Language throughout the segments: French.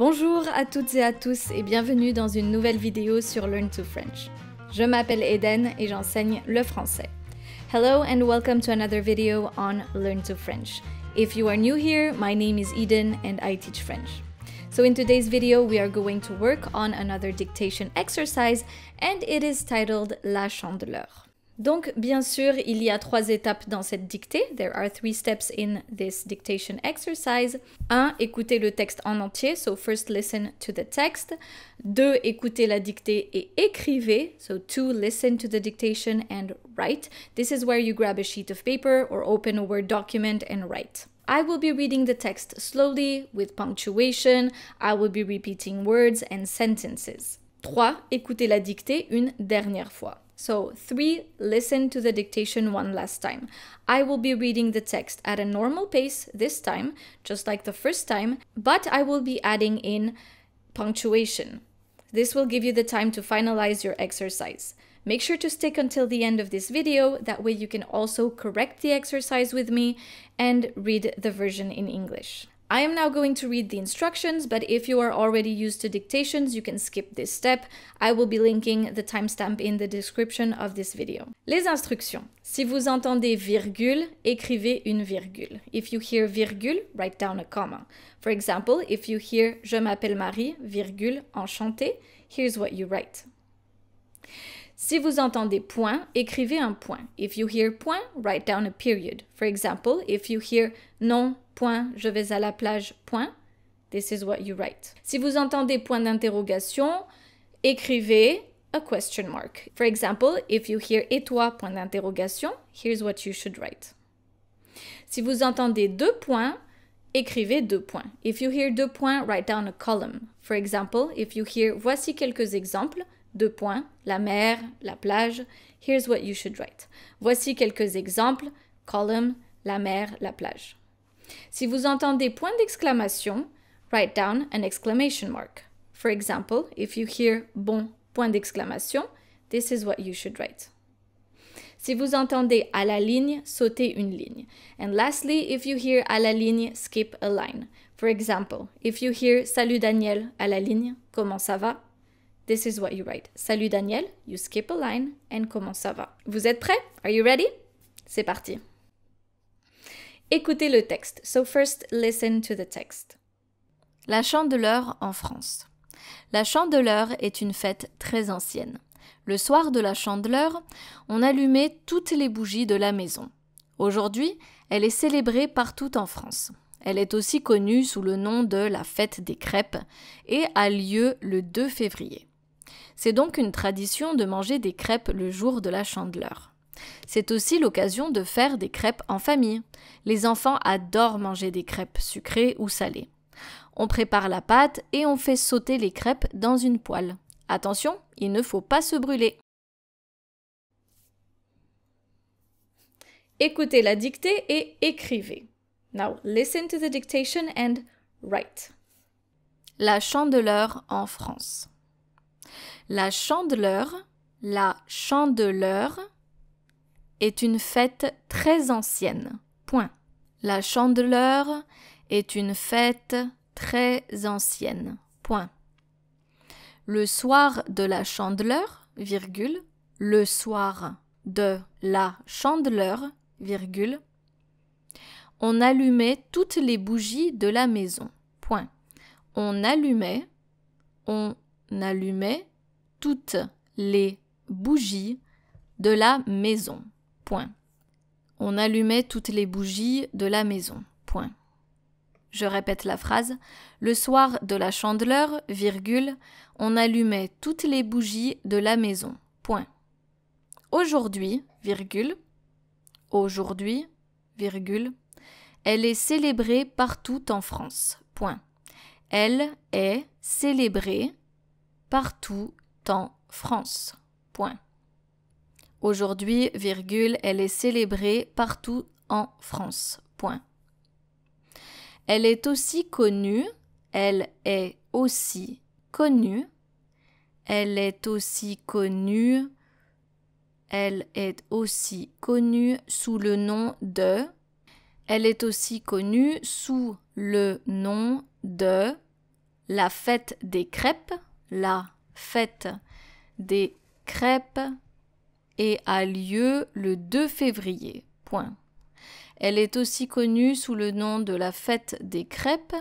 Bonjour à toutes et à tous et bienvenue dans une nouvelle vidéo sur Learn to French. Je m'appelle Eden et j'enseigne le français. Hello and welcome to another video on Learn to French. If you are new here, my name is Eden and I teach French. So in today's video, we are going to work on another dictation exercise and it is titled La Chandeleur. Donc, bien sûr, il y a trois étapes dans cette dictée. There are three steps in this dictation exercise. 1. Écouter le texte en entier. So, first listen to the text. 2. écouter la dictée et écrivez. So, 2. Listen to the dictation and write. This is where you grab a sheet of paper or open a Word document and write. I will be reading the text slowly with punctuation. I will be repeating words and sentences. 3. Écoutez la dictée une dernière fois. So, three, listen to the dictation one last time. I will be reading the text at a normal pace this time, just like the first time, but I will be adding in punctuation. This will give you the time to finalize your exercise. Make sure to stick until the end of this video, that way you can also correct the exercise with me and read the version in English. I am now going to read the instructions, but if you are already used to dictations, you can skip this step. I will be linking the timestamp in the description of this video. Les instructions. Si vous entendez virgule, écrivez une virgule. If you hear virgule, write down a comma. For example, if you hear je m'appelle Marie, virgule, enchantée, here's what you write. Si vous entendez point, écrivez un point. If you hear point, write down a period. For example, if you hear non, point, je vais à la plage, point. This is what you write. Si vous entendez point d'interrogation, écrivez a question mark. For example, if you hear et toi, point d'interrogation, here's what you should write. Si vous entendez deux points, écrivez deux points. If you hear deux points, write down a column. For example, if you hear voici quelques exemples, deux points, la mer, la plage, here's what you should write. Voici quelques exemples, column, la mer, la plage. Si vous entendez point d'exclamation, write down an exclamation mark. For example, if you hear bon point d'exclamation, this is what you should write. Si vous entendez à la ligne, sautez une ligne. And lastly, if you hear à la ligne, skip a line. For example, if you hear Salut Daniel à la ligne, comment ça va? This is what you write. Salut Daniel, you skip a line and comment ça va? Vous êtes prêts? Are you ready? C'est parti. Écoutez le texte. So first listen to the text. La chandeleur en France. La chandeleur est une fête très ancienne. Le soir de la chandeleur, on allumait toutes les bougies de la maison. Aujourd'hui, elle est célébrée partout en France. Elle est aussi connue sous le nom de la fête des crêpes et a lieu le 2 février. C'est donc une tradition de manger des crêpes le jour de la chandeleur. C'est aussi l'occasion de faire des crêpes en famille. Les enfants adorent manger des crêpes sucrées ou salées. On prépare la pâte et on fait sauter les crêpes dans une poêle. Attention, il ne faut pas se brûler. Écoutez la dictée et écrivez. Now listen to the dictation and write. La chandeleur en France. La chandeleur, la chandeleur est une fête très ancienne. Point. La chandeleur est une fête très ancienne. Point. Le soir de la chandeleur, virgule, le soir de la chandeleur, virgule, on allumait toutes les bougies de la maison. Point. On allumait, on allumait toutes les bougies de la maison. On allumait toutes les bougies de la maison. Je répète la phrase. Le soir de la chandeleur, on allumait toutes les bougies de la maison. Aujourd'hui, elle est célébrée partout en France. Elle est célébrée partout en France. Aujourd'hui, virgule, elle est célébrée partout en France. Elle est aussi connue, elle est aussi connue, elle est aussi connue, elle est aussi connue sous le nom de, elle est aussi connue sous le nom de la fête des crêpes, la fête des crêpes et a lieu le 2 février. Point. Elle est aussi connue sous le nom de la fête des crêpes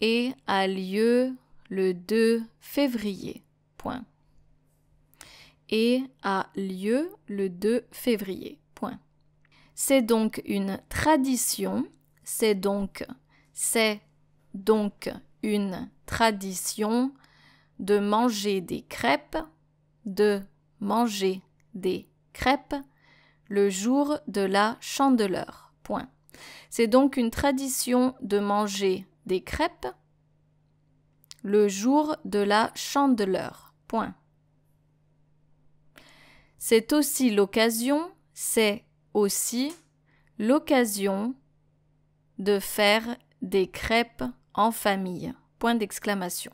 et a lieu le 2 février. Et a lieu le 2 février. C'est donc une tradition, c'est donc c'est donc une tradition de manger des crêpes, de manger des crêpes le jour de la chandeleur. C'est donc une tradition de manger des crêpes le jour de la chandeleur. Point. C'est aussi l'occasion, c'est aussi l'occasion de faire des crêpes en famille. Point d'exclamation.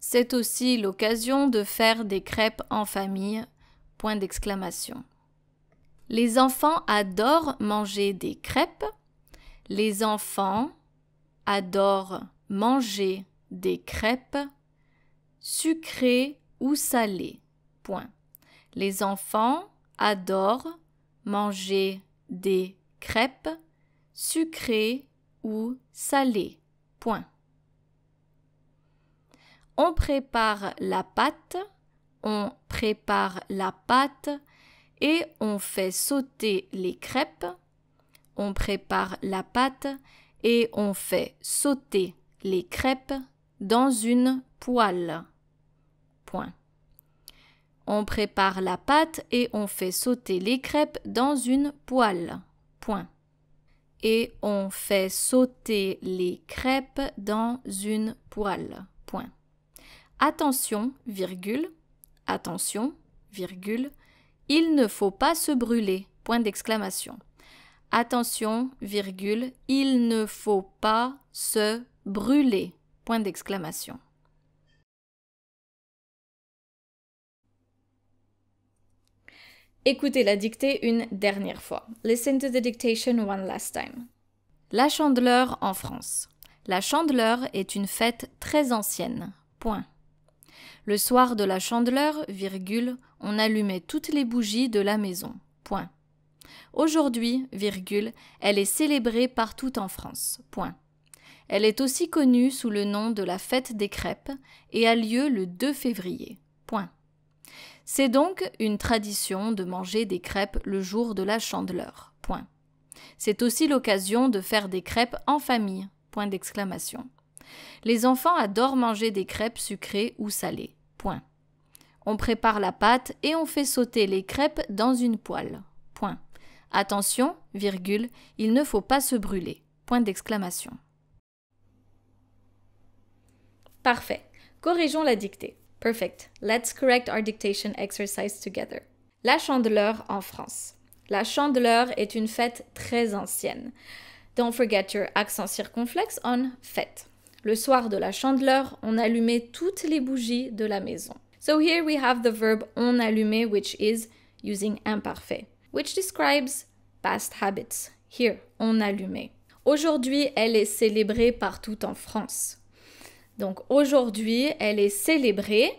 C'est aussi l'occasion de faire des crêpes en famille. Point d'exclamation. Les enfants adorent manger des crêpes. Les enfants adorent manger des crêpes sucrées ou salées. Point. Les enfants adorent manger des crêpes sucrées ou salées. Point. On prépare la pâte on prépare la pâte et on fait sauter les crêpes. On prépare la pâte et on fait sauter les crêpes dans une poêle. Point. On prépare la pâte et on fait sauter les crêpes dans une poêle. Point. Et on fait sauter les crêpes dans une poêle. Point. Attention, virgule, Attention, virgule, il ne faut pas se brûler, point d'exclamation. Attention, virgule, il ne faut pas se brûler, point d'exclamation. Écoutez la dictée une dernière fois. Listen to the dictation one last time. La Chandeleur en France. La Chandeleur est une fête très ancienne. Point. Le soir de la chandeleur, on allumait toutes les bougies de la maison. Aujourd'hui, elle est célébrée partout en France. Elle est aussi connue sous le nom de la fête des crêpes et a lieu le 2 février. C'est donc une tradition de manger des crêpes le jour de la chandeleur. C'est aussi l'occasion de faire des crêpes en famille. Les enfants adorent manger des crêpes sucrées ou salées. Point. On prépare la pâte et on fait sauter les crêpes dans une poêle. Point. Attention, virgule, il ne faut pas se brûler. Point d'exclamation. Parfait. Corrigeons la dictée. Perfect. Let's correct our dictation exercise together. La Chandeleur en France. La Chandeleur est une fête très ancienne. Don't forget your accent circonflexe on fête. Le soir de la chandeleur, on allumait toutes les bougies de la maison. So here we have the verb on allumait, which is using imparfait, which describes past habits. Here, on allumait. Aujourd'hui, elle est célébrée partout en France. Donc aujourd'hui, elle est célébrée.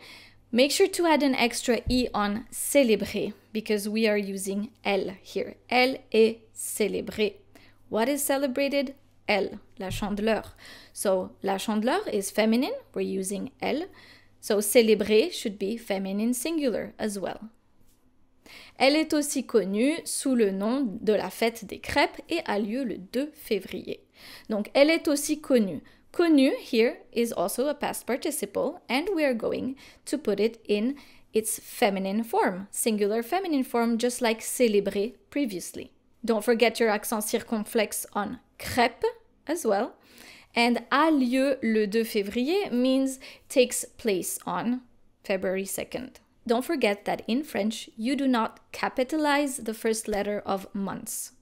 Make sure to add an extra E on célébrer because we are using elle here. Elle est célébrée. What is celebrated? Elle, la chandeleur. So la chandeleur is feminine, we're using elle. So célébrer should be feminine singular as well. Elle est aussi connue sous le nom de la fête des crêpes et a lieu le 2 février. Donc elle est aussi connue. Connue here is also a past participle and we are going to put it in its feminine form, singular feminine form just like célébrer previously. Don't forget your accent circonflexe on crêpe as well and a lieu le 2 février means takes place on February 2nd. Don't forget that in French, you do not capitalize the first letter of months.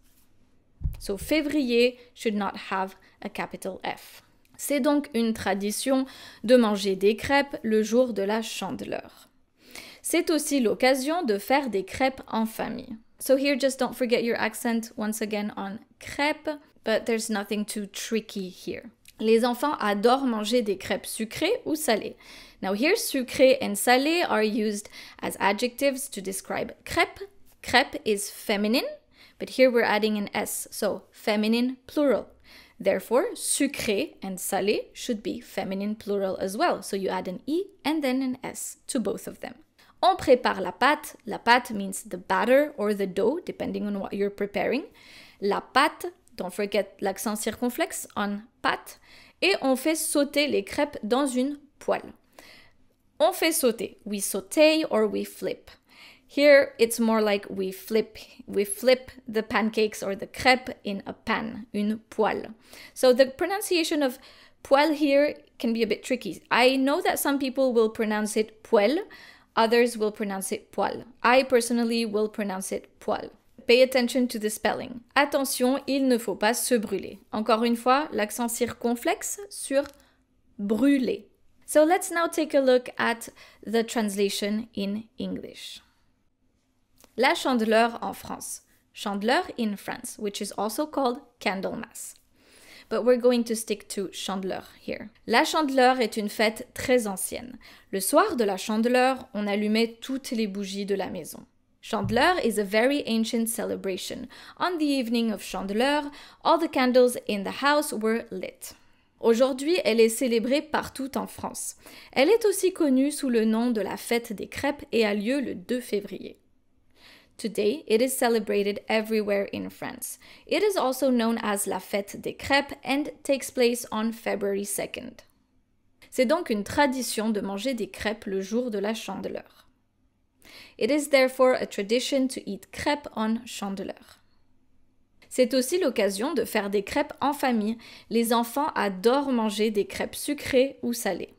So février should not have a capital F. C'est donc une tradition de manger des crêpes le jour de la chandeleur. C'est aussi l'occasion de faire des crêpes en famille. So here just don't forget your accent once again on crêpes, but there's nothing too tricky here. Les enfants adorent manger des crêpes sucrées ou salées. Now here sucré and salé are used as adjectives to describe crêpe. Crêpe is feminine, but here we're adding an s, so feminine plural. Therefore, sucré and salé should be feminine plural as well. So you add an e and then an s to both of them. On prépare la pâte. La pâte means the batter or the dough, depending on what you're preparing. La pâte don't forget l'accent circonflexe on pat. Et on fait sauter les crêpes dans une poêle. On fait sauter. We saute or we flip. Here, it's more like we flip. We flip the pancakes or the crepe in a pan, une poêle. So the pronunciation of poêle here can be a bit tricky. I know that some people will pronounce it poêle, others will pronounce it poêle. I personally will pronounce it poêle. Pay attention to the spelling. Attention, il ne faut pas se brûler. Encore une fois, l'accent circonflexe sur brûler. So let's now take a look at the translation in English. La chandeleur en France. Chandeleur in France, which is also called Candlemas. But we're going to stick to chandeleur here. La chandeleur est une fête très ancienne. Le soir de la chandeleur, on allumait toutes les bougies de la maison. Chandeleur is a very ancient celebration. On the evening of Chandeleur, all the candles in the house were lit. Aujourd'hui, elle est célébrée partout en France. Elle est aussi connue sous le nom de la fête des crêpes et a lieu le 2 février. Today, it is celebrated everywhere in France. It is also known as la fête des crêpes and takes place on February 2nd. C'est donc une tradition de manger des crêpes le jour de la chandeleur. It is therefore a tradition to eat crêpes on chandeleur. C'est aussi l'occasion de faire des crêpes en famille. Les enfants adorent manger des crêpes sucrées ou salées.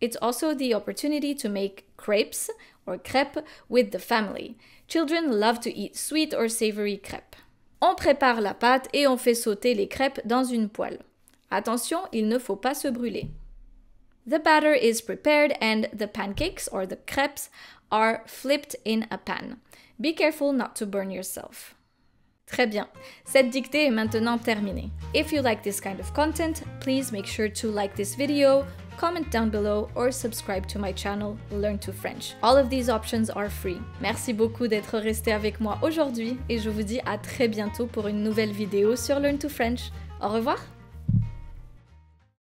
It's also the opportunity to make crepes or crêpes with the family. Children love to eat sweet or savory crêpes. On prépare la pâte et on fait sauter les crêpes dans une poêle. Attention, il ne faut pas se brûler. The batter is prepared and the pancakes or the crepes are flipped in a pan. Be careful not to burn yourself. Très bien, cette dictée est maintenant terminée. If you like this kind of content, please make sure to like this video, comment down below or subscribe to my channel Learn to French. All of these options are free. Merci beaucoup d'être resté avec moi aujourd'hui et je vous dis à très bientôt pour une nouvelle vidéo sur Learn to French. Au revoir!